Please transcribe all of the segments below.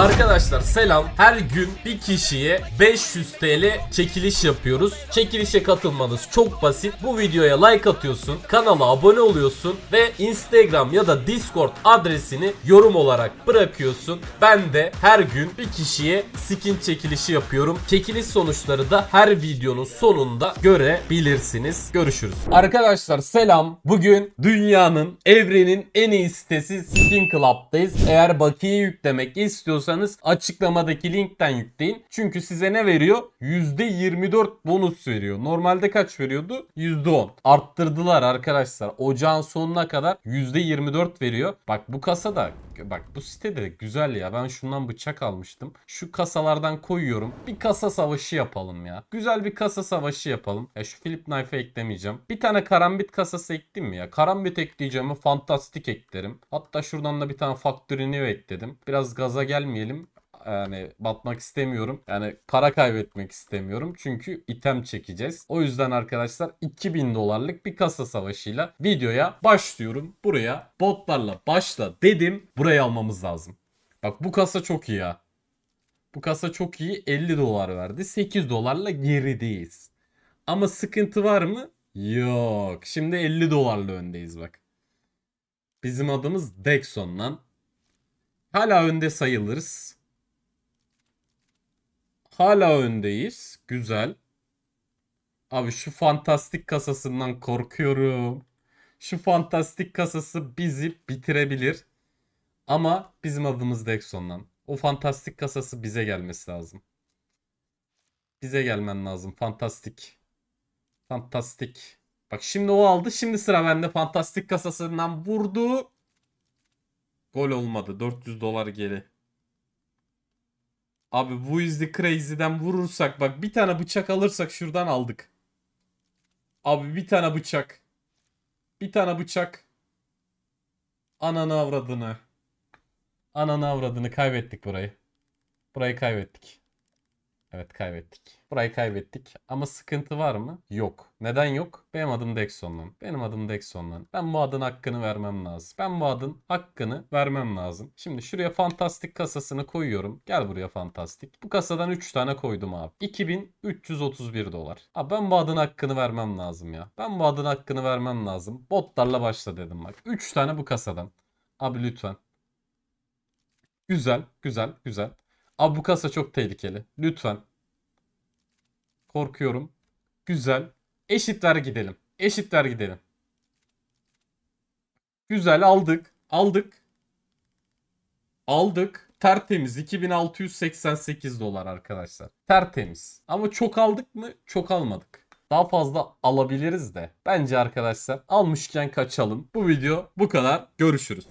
Arkadaşlar selam. Her gün bir kişiye 500 TL çekiliş yapıyoruz. Çekilişe katılmanız çok basit. Bu videoya like atıyorsun, kanala abone oluyorsun ve Instagram ya da Discord adresini yorum olarak bırakıyorsun. Ben de her gün bir kişiye skin çekilişi yapıyorum. Çekiliş sonuçları da her videonun sonunda görebilirsiniz. Görüşürüz. Arkadaşlar selam. Bugün dünyanın, evrenin en iyi sitesi Skin Club'dayız. Eğer bakiye yüklemek istiyorsan istiyorsanız açıklamadaki linkten yükleyin. Çünkü size ne veriyor? %24 bonus veriyor. Normalde kaç veriyordu? %10. Arttırdılar arkadaşlar. Ocağın sonuna kadar %24 veriyor. Bak bu kasa da, bak bu site de güzel ya. Ben şundan bıçak almıştım. Şu kasalardan koyuyorum. Bir kasa savaşı yapalım ya. Güzel bir kasa savaşı yapalım. Ya şu Philip Knife'ı eklemeyeceğim. Bir tane karambit kasası ektim mi ya? Karambit ekleyeceğimi fantastik eklerim. Hatta şuradan da bir tane Factory New ekledim. Biraz gaza gelmeyelim diyelim yani batmak istemiyorum. Yani para kaybetmek istemiyorum. Çünkü item çekeceğiz. O yüzden arkadaşlar 2000 dolarlık bir kasa savaşıyla videoya başlıyorum. Buraya botlarla başla dedim. Burayı almamız lazım. Bak bu kasa çok iyi ya. Bu kasa çok iyi 50 dolar verdi. 8 dolarla gerideyiz. Ama sıkıntı var mı? Yok. Şimdi 50 dolarla öndeyiz bak. Bizim adımız Dexon lan. Hala önde sayılırız. Hala öndeyiz. Güzel. Abi şu fantastik kasasından korkuyorum. Şu fantastik kasası bizi bitirebilir. Ama bizim adımız Dexon'dan. O fantastik kasası bize gelmesi lazım. Bize gelmen lazım. Fantastik. Fantastik. Bak şimdi o aldı. Şimdi sıra bende. Fantastik kasasından vurdu. Gol olmadı. 400 dolar geri. Abi bu izli crazy'den vurursak bak bir tane bıçak alırsak şuradan aldık. Abi bir tane bıçak. Bir tane bıçak. Ananı avradını. Ananı avradını kaybettik burayı. Burayı kaybettik. Evet kaybettik. Burayı kaybettik. Ama sıkıntı var mı? Yok. Neden yok? Benim adım Dexon'dan. Benim adım Dexon'dan. Ben bu adın hakkını vermem lazım. Ben bu adın hakkını vermem lazım. Şimdi şuraya fantastik kasasını koyuyorum. Gel buraya fantastik. Bu kasadan 3 tane koydum abi. 2331 dolar. Abi ben bu adın hakkını vermem lazım ya. Ben bu adın hakkını vermem lazım. Botlarla başla dedim bak. 3 tane bu kasadan. Abi lütfen. Güzel, güzel, güzel. Kasa çok tehlikeli. Lütfen. Korkuyorum. Güzel. Eşitler gidelim. Eşitler gidelim. Güzel aldık. Aldık. Aldık. Tertemiz 2688 dolar arkadaşlar. Tertemiz. Ama çok aldık mı? Çok almadık. Daha fazla alabiliriz de. Bence arkadaşlar almışken kaçalım. Bu video bu kadar. Görüşürüz.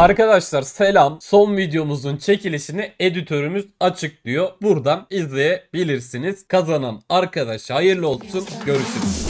Arkadaşlar selam. Son videomuzun çekilişini editörümüz açık diyor. Buradan izleyebilirsiniz. Kazanan arkadaş hayırlı olsun. Görüşürüz.